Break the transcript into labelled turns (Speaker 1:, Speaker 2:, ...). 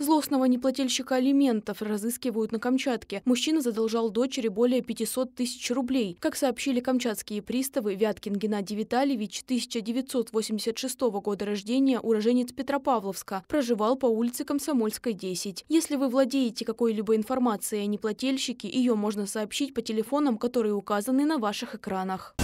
Speaker 1: Злостного неплательщика алиментов разыскивают на Камчатке. Мужчина задолжал дочери более 500 тысяч рублей. Как сообщили камчатские приставы, Вяткин Геннадий Витальевич, 1986 года рождения, уроженец Петропавловска, проживал по улице Комсомольской, 10. Если вы владеете какой-либо информацией о неплательщике, ее можно сообщить по телефонам, которые указаны на ваших экранах.